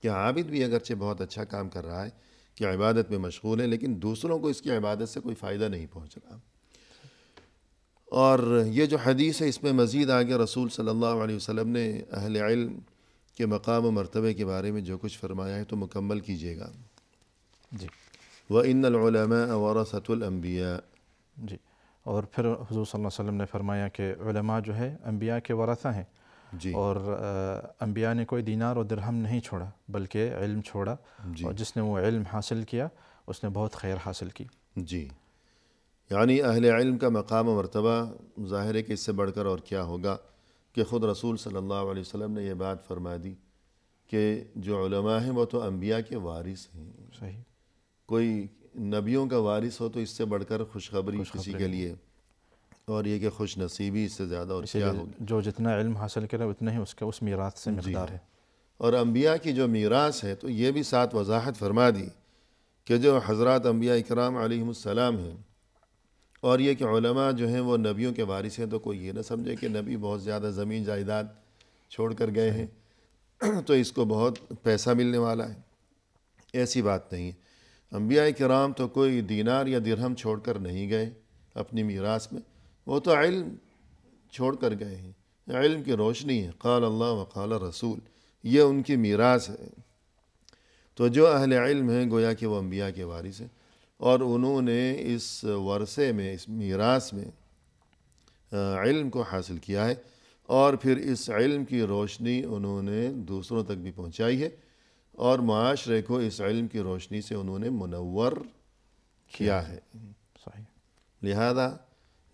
کہ عابد بھی اگرچہ بہت اچھا کام کر رہا ہے کہ عبادت میں مشغول ہے لیکن دوسروں کو اس کی عبادت سے کوئی فائدہ نہیں پہنچ رہا اور یہ جو حدیث ہے اس میں مزید آگے رسول صلی اللہ علیہ وسلم نے اہل علم کے مقام و مرتبے کے بارے میں جو کچھ فرمایا ہے تو مکمل کیجیے گا جی و ان العلماء ورثت الانبیاء جی اور پھر حضور صلی اللہ علیہ وسلم نے فرمایا کہ علماء جو ہے انبیاء کے ورثہ ہیں جی اور انبیاء نے کوئی دینار اور درہم نہیں چھوڑا بلکہ علم چھوڑا جی جس نے وہ علم حاصل کیا اس نے بہت خیر حاصل کی جی یعنی اہل علم کا مقام و مرتبہ ظاہر ہے کہ اس سے بڑھ کر اور کیا ہوگا کہ خود رسول صلی اللہ علیہ وسلم نے یہ بات فرما دی کہ جو علماء ہیں وہ تو انبیاء کے وارث ہیں صحیح کوئی نبیوں کا وارث ہو تو اس سے بڑھ کر خوشخبری کسی کے لیے اور یہ کہ خوش نصیبی اس سے زیادہ اور کیا ہوگی جو جتنا علم حاصل کرے اتنا ہی اس کا اس میراث سے جی مقدار ہے اور انبیاء کی جو میراث ہے تو یہ بھی ساتھ وضاحت فرما دی کہ جو حضرات انبیاء اکرام علیہ السلام ہیں اور یہ کہ علماء جو ہیں وہ نبیوں کے وارث ہیں تو کوئی یہ نہ سمجھے کہ نبی بہت زیادہ زمین جائیداد چھوڑ کر گئے ہیں تو اس کو بہت پیسہ ملنے والا ہے ایسی بات نہیں ہے انبیاء اکرام تو کوئی دینار یا درہم چھوڑ کر نہیں گئے اپنی میراث میں وہ تو علم چھوڑ کر گئے ہیں علم کی روشنی ہے قال اللہ و قال رسول یہ ان کی میراث ہے تو جو اہل علم ہیں گویا کہ وہ انبیاء کے وارث ہیں اور انہوں نے اس ورثے میں اس میراث میں علم کو حاصل کیا ہے اور پھر اس علم کی روشنی انہوں نے دوسروں تک بھی پہنچائی ہے اور معاشرے کو اس علم کی روشنی سے انہوں نے منور کیا ہے لہذا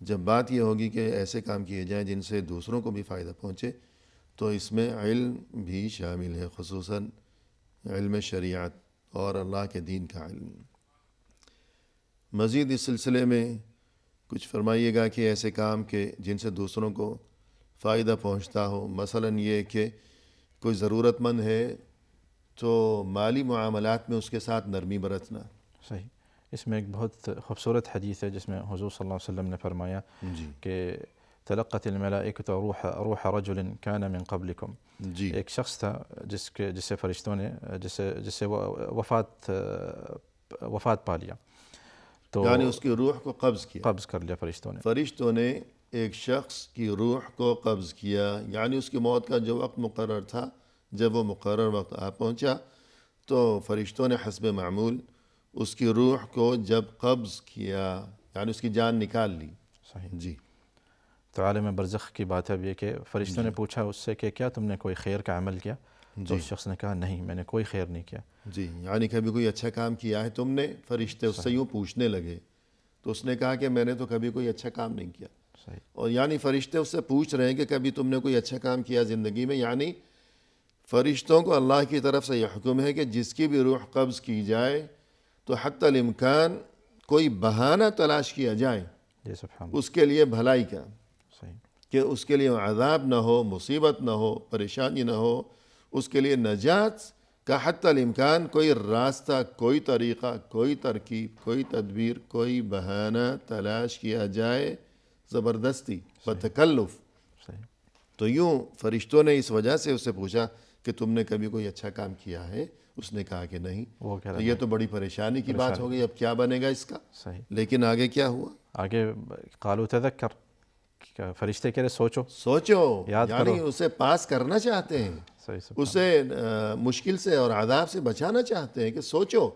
جب بات یہ ہوگی کہ ایسے کام کیے جائیں جن سے دوسروں کو بھی فائدہ پہنچے تو اس میں علم بھی شامل ہے خصوصاً علم شریعت اور اللہ کے دین کا علم مزید اس سلسلے میں کچھ فرمائیے گا کہ ایسے کام کے جن سے دوسروں کو فائدہ پہنچتا ہو مثلاً یہ کہ کوئی ضرورت مند ہے تو مالی معاملات میں اس کے ساتھ نرمی برتنا صحیح اس میں ایک بہت خوبصورت حدیث ہے جس میں حضور صلی اللہ علیہ وسلم نے فرمایا کہ تلقت الملائکۃ روح روح رجل كان من قبلكم جی ایک شخص تھا جس کے جسے فرشتوں نے جسے جسے وفات وفات پا لیا تو یعنی يعني اس کی روح کو قبض کیا قبض کر لیا فرشتوں نے فرشتوں نے ایک شخص کی روح کو قبض کیا یعنی يعني اس کی موت کا جو وقت مقرر تھا جب وہ مقرر وقت آ پہنچا تو فرشتوں نے حسب معمول اس کی روح کو جب قبض کیا یعنی اس کی جان نکال لی صحیح جی تو عالم برزخ کی بات ہے اب یہ کہ جی نے پوچھا اس سے کہ کیا تم نے کوئی خیر کا عمل کیا تو جی۔ اس شخص نے کہا نہیں میں نے کوئی خیر نہیں کیا جی یعنی کبھی کوئی اچھا کام کیا ہے تم نے فرشتے اس سے یوں پوچھنے لگے تو اس نے کہا کہ میں نے تو کبھی کوئی اچھا کام نہیں کیا صحیح اور یعنی فرشتے اس سے پوچھ رہے ہیں کہ کبھی تم نے کوئی اچھا کام کیا زندگی میں یعنی فرشتوں کو اللہ کی طرف سے یہ حکم ہے کہ جس کی بھی روح قبض کی جائے تو حتی الامکان کوئی بہانہ تلاش کیا جائے جی، اس کے لیے بھلائی کا صحیح کہ اس کے لیے عذاب نہ ہو مصیبت نہ ہو پریشانی نہ ہو اس کے لیے نجات کا حتی الامکان کوئی راستہ کوئی طریقہ کوئی ترکیب کوئی تدبیر کوئی بہانہ تلاش کیا جائے زبردستی بتکلف تو یوں فرشتوں نے اس وجہ سے اس سے پوچھا کہ تم نے کبھی کوئی اچھا کام کیا ہے اس نے کہا کہ نہیں یہ تو بڑی پریشانی کی بات ہوگی اب کیا بنے گا اس کا صحیح لیکن آگے کیا ہوا آگے قالو تذکر فرشتے سوچو یاد یعنی اسے پاس کرنا چاہتے ہیں اسے مشکل سے اور عذاب سے بچانا چاہتے ہیں کہ سوچو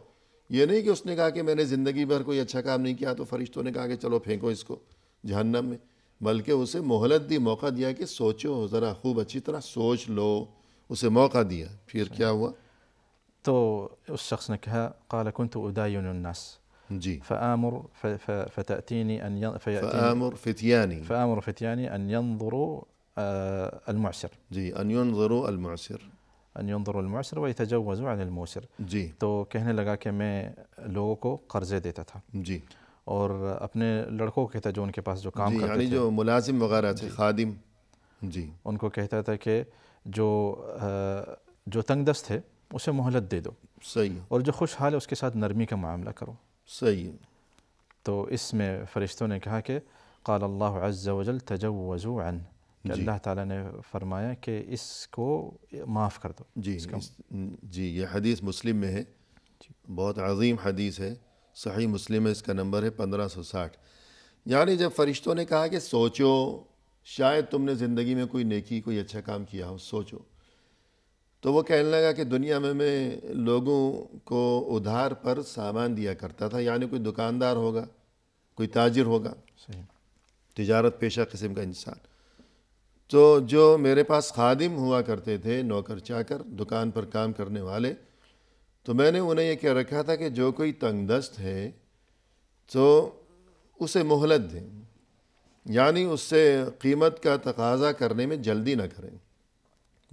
یہ نہیں کہ اس نے کہا کہ میں نے زندگی بھر کوئی اچھا کام نہیں کیا تو فرشتوں نے کہا کہ چلو پھینکو اس کو جہنم میں بلکہ اسے مہلت دی موقع دیا کہ سوچو ذرا خوب اچھی طرح سوچ لو اسے موقع دیا پھر کیا ہوا تو الشخص نكها قال كنت أداين الناس جي. فآمر فتأتيني أن فآمر فتياني فآمر فتياني أن ينظروا آه المعسر جي أن ينظروا المعسر أن ينظروا المعسر ويتجوزوا عن الموسر جي تو كهنا لغا كمي لوكو قرزة ديتا تھا جي اور اپنے لڑکوں کہتا جو ان کے پاس جو کام کرتے یعنی جو ملازم وغیرہ تھے خادم جی ان کو کہتا تھا کہ جو آه، جو تنگ دست ہے اسے مہلت دے دو صحیح اور جو خوش حال ہے اس کے ساتھ نرمی کا معاملہ کرو صحیح تو اس میں فرشتوں نے کہا کہ قال اللہ عز وجل جل وضو عن جی۔ اللہ تعالیٰ نے فرمایا کہ اس کو معاف کر دو جی اس جی یہ حدیث مسلم میں ہے جی بہت عظیم حدیث ہے صحیح مسلم ہے اس کا نمبر ہے پندرہ سو ساٹھ یعنی جب فرشتوں نے کہا کہ سوچو شاید تم نے زندگی میں کوئی نیکی کوئی اچھا کام کیا ہو سوچو تو وہ کہنے لگا کہ دنیا میں میں لوگوں کو ادھار پر سامان دیا کرتا تھا یعنی کوئی دکاندار ہوگا کوئی تاجر ہوگا صحیح تجارت پیشہ قسم کا انسان تو جو میرے پاس خادم ہوا کرتے تھے نوکر چاہ کر دکان پر کام کرنے والے تو میں نے انہیں یہ کہہ رکھا تھا کہ جو کوئی تنگ دست ہے تو اسے مہلت دیں یعنی اس سے قیمت کا تقاضا کرنے میں جلدی نہ کریں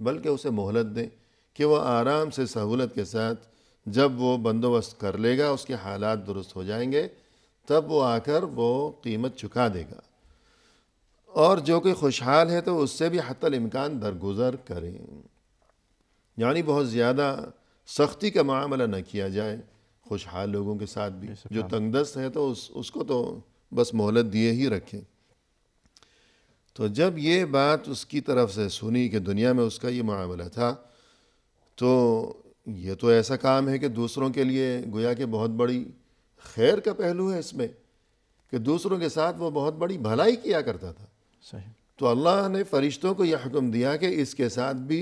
بلکہ اسے مہلت دیں کہ وہ آرام سے سہولت کے ساتھ جب وہ بندوبست کر لے گا اس کے حالات درست ہو جائیں گے تب وہ آ کر وہ قیمت چکا دے گا اور جو کوئی خوشحال ہے تو اس سے بھی حتی الامکان درگزر کریں یعنی بہت زیادہ سختی کا معاملہ نہ کیا جائے خوشحال لوگوں کے ساتھ بھی جو تنگ دست ہے تو اس اس کو تو بس مہلت دیے ہی رکھیں تو جب یہ بات اس کی طرف سے سنی کہ دنیا میں اس کا یہ معاملہ تھا تو یہ تو ایسا کام ہے کہ دوسروں کے لیے گویا کہ بہت بڑی خیر کا پہلو ہے اس میں کہ دوسروں کے ساتھ وہ بہت بڑی بھلائی کیا کرتا تھا صحیح تو اللہ نے فرشتوں کو یہ حکم دیا کہ اس کے ساتھ بھی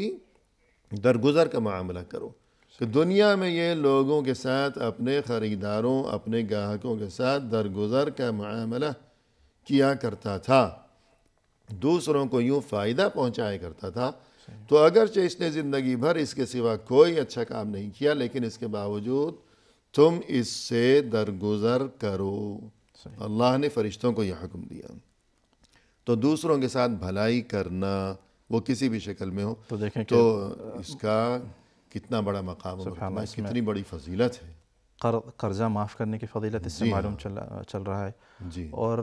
درگزر کا معاملہ کرو کہ دنیا میں یہ لوگوں کے ساتھ اپنے خریداروں اپنے گاہکوں کے ساتھ درگزر کا معاملہ کیا کرتا تھا دوسروں کو یوں فائدہ پہنچایا کرتا تھا تو اگرچہ اس نے زندگی بھر اس کے سوا کوئی اچھا کام نہیں کیا لیکن اس کے باوجود تم اس سے درگزر کرو اللہ نے فرشتوں کو یہ حکم دیا تو دوسروں کے ساتھ بھلائی کرنا وہ کسی بھی شکل میں ہو تو دیکھیں تو اس کا کتنا بڑا مقام ہے کتنی بڑی فضیلت ہے قرضہ معاف کرنے کی فضیلت اس سے جی معلوم ہاں۔ چل رہا ہے جی۔ اور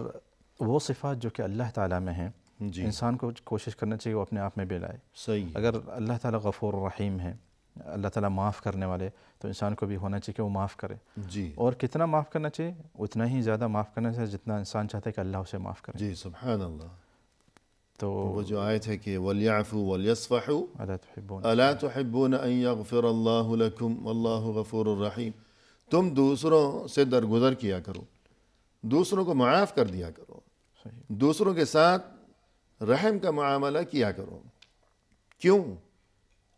وہ صفات جو کہ اللہ تعالیٰ میں ہیں جی انسان کو کوشش کرنا چاہیے وہ اپنے آپ میں بھی لائے صحیح اگر اللہ تعالیٰ غفور رحیم ہے اللہ تعالیٰ معاف کرنے والے تو انسان کو بھی ہونا چاہیے کہ وہ معاف کرے جی اور کتنا معاف کرنا چاہیے اتنا ہی زیادہ معاف کرنا چاہیے جتنا انسان چاہتا ہے کہ اللہ اسے معاف کرے جی سبحان اللہ تو وہ جو آیت ہے کہ وَلْيَعْفُوا وَلْيَصْفَحُوا أَلَا أَلَا تُحِبُّونَ تُحِبُّونَ أَن يَغْفِرَ اللَّهُ لَكُمْ وَاللَّهُ غَفُورُ الرَّحِيمُ تم دوسروں سے درگزر کیا کرو دوسروں کو معاف کر دیا کرو دوسروں کے ساتھ رحم کا معاملہ کیا کرو کیوں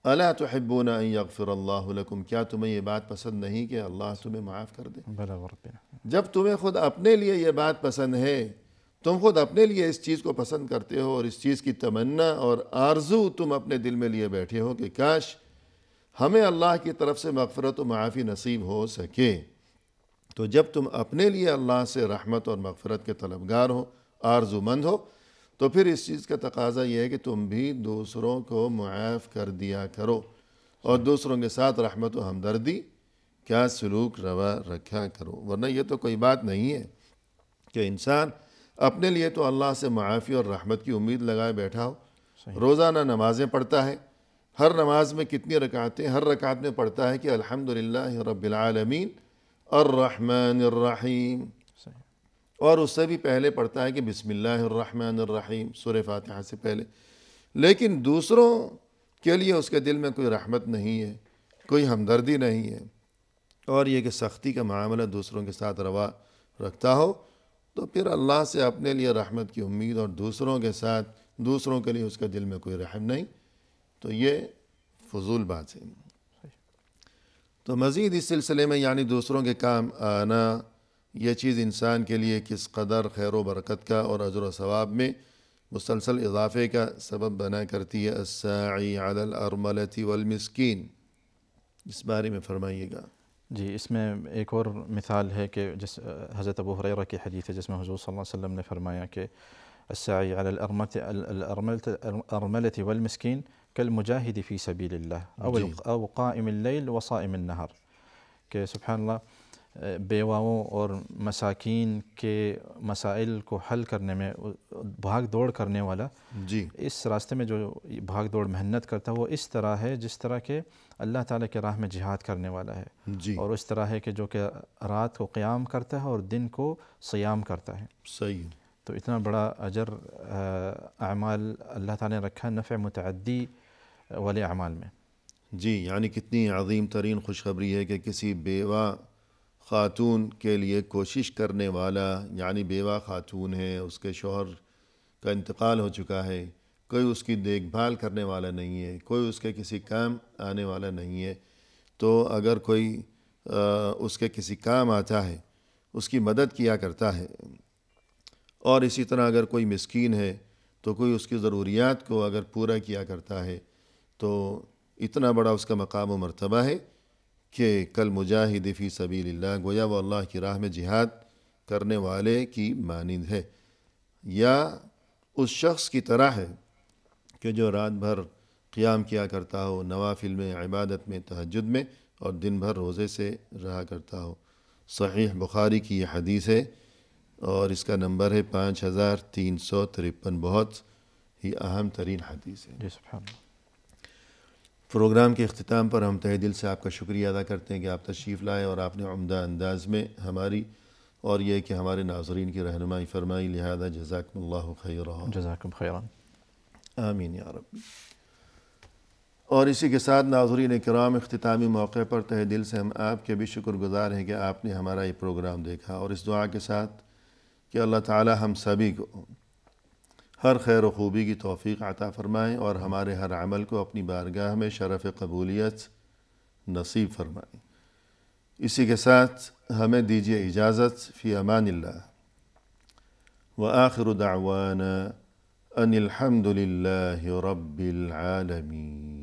اللہ تو حبونا یغفر اللہ لکم کیا تمہیں یہ بات پسند نہیں کہ اللہ تمہیں معاف کر دے جب تمہیں خود اپنے لیے یہ بات پسند ہے تم خود اپنے لیے اس چیز کو پسند کرتے ہو اور اس چیز کی تمنا اور آرزو تم اپنے دل میں لیے بیٹھے ہو کہ کاش ہمیں اللہ کی طرف سے مغفرت و معافی نصیب ہو سکے تو جب تم اپنے لیے اللہ سے رحمت اور مغفرت کے طلبگار ہو آرزو مند ہو تو پھر اس چیز کا تقاضا یہ ہے کہ تم بھی دوسروں کو معاف کر دیا کرو اور دوسروں کے ساتھ رحمت و ہمدردی کیا سلوک روا رکھا کرو ورنہ یہ تو کوئی بات نہیں ہے کہ انسان اپنے لیے تو اللہ سے معافی اور رحمت کی امید لگائے بیٹھا ہو روزانہ نمازیں پڑھتا ہے ہر نماز میں کتنی رکعتیں ہر رکعت میں پڑھتا ہے کہ الحمد رب العالمین الرحمن الرحیم اور اس سے بھی پہلے پڑھتا ہے کہ بسم اللہ الرحمن الرحیم سور فاتحہ سے پہلے لیکن دوسروں کے لیے اس کے دل میں کوئی رحمت نہیں ہے کوئی ہمدردی نہیں ہے اور یہ کہ سختی کا معاملہ دوسروں کے ساتھ روا رکھتا ہو تو پھر اللہ سے اپنے لیے رحمت کی امید اور دوسروں کے ساتھ دوسروں کے لیے اس کے دل میں کوئی رحم نہیں تو یہ فضول بات ہے تو مزید اس سلسلے میں یعنی دوسروں کے کام آنا یہ چیز انسان کے لیے کس قدر خیر و برکت کا اور عجر و ثواب میں مسلسل اضافے کا سبب بنا کرتی ہے الساعی علی الارملتی والمسکین اس بارے میں فرمائیے گا جی اس میں ایک اور مثال ہے کہ جس حضرت ابو حریرہ کی حدیث ہے جس میں حضور صلی اللہ علیہ وسلم نے فرمایا کہ السلت اللر ارملتِ والمسکین کالمجاہد فی سبیل اللہ او جی۔ قائم اللیل وصائم النہر کہ سبحان اللہ بیواؤں اور مساکین کے مسائل کو حل کرنے میں بھاگ دوڑ کرنے والا جی اس راستے میں جو بھاگ دوڑ محنت کرتا ہے وہ اس طرح ہے جس طرح کہ اللہ تعالیٰ کے راہ میں جہاد کرنے والا ہے جی اور اس طرح ہے کہ جو کہ رات کو قیام کرتا ہے اور دن کو سیام کرتا ہے صحیح تو اتنا بڑا اجر اعمال اللہ تعالیٰ نے رکھا نفع متعدی والے اعمال میں جی یعنی کتنی عظیم ترین خوشخبری ہے کہ کسی بیوہ خاتون کے لیے کوشش کرنے والا یعنی بیوہ خاتون ہے اس کے شوہر کا انتقال ہو چکا ہے کوئی اس کی دیکھ بھال کرنے والا نہیں ہے کوئی اس کے کسی کام آنے والا نہیں ہے تو اگر کوئی اس کے کسی کام آتا ہے اس کی مدد کیا کرتا ہے اور اسی طرح اگر کوئی مسکین ہے تو کوئی اس کی ضروریات کو اگر پورا کیا کرتا ہے تو اتنا بڑا اس کا مقام و مرتبہ ہے کہ کل مجاہد فی سبیل اللہ گویا وہ اللہ کی راہ میں جہاد کرنے والے کی مانند ہے یا اس شخص کی طرح ہے کہ جو رات بھر قیام کیا کرتا ہو نوافل میں عبادت میں تہجد میں اور دن بھر روزے سے رہا کرتا ہو صحیح بخاری کی یہ حدیث ہے اور اس کا نمبر ہے پانچ ہزار تین سو ترپن بہت ہی اہم ترین حدیث ہے جی، پروگرام کے اختتام پر ہم تہ دل سے آپ کا شکریہ ادا کرتے ہیں کہ آپ تشریف لائے اور آپ نے عمدہ انداز میں ہماری اور یہ کہ ہمارے ناظرین کی رہنمائی فرمائی لہذا جزاکم اللہ خیر رب اور اسی کے ساتھ ناظرین کرام اختتامی موقع پر تہ دل سے ہم آپ کے بھی شکر گزار ہیں کہ آپ نے ہمارا یہ پروگرام دیکھا اور اس دعا کے ساتھ کہ اللہ تعالی ہم سبھی کو ہر خیر و خوبی کی توفیق عطا فرمائیں اور ہمارے ہر عمل کو اپنی بارگاہ میں شرف قبولیت نصیب فرمائیں اسی کے ساتھ ہمیں دیجیے اجازت فی امان اللہ و آخر الحمد للہ رب العالمین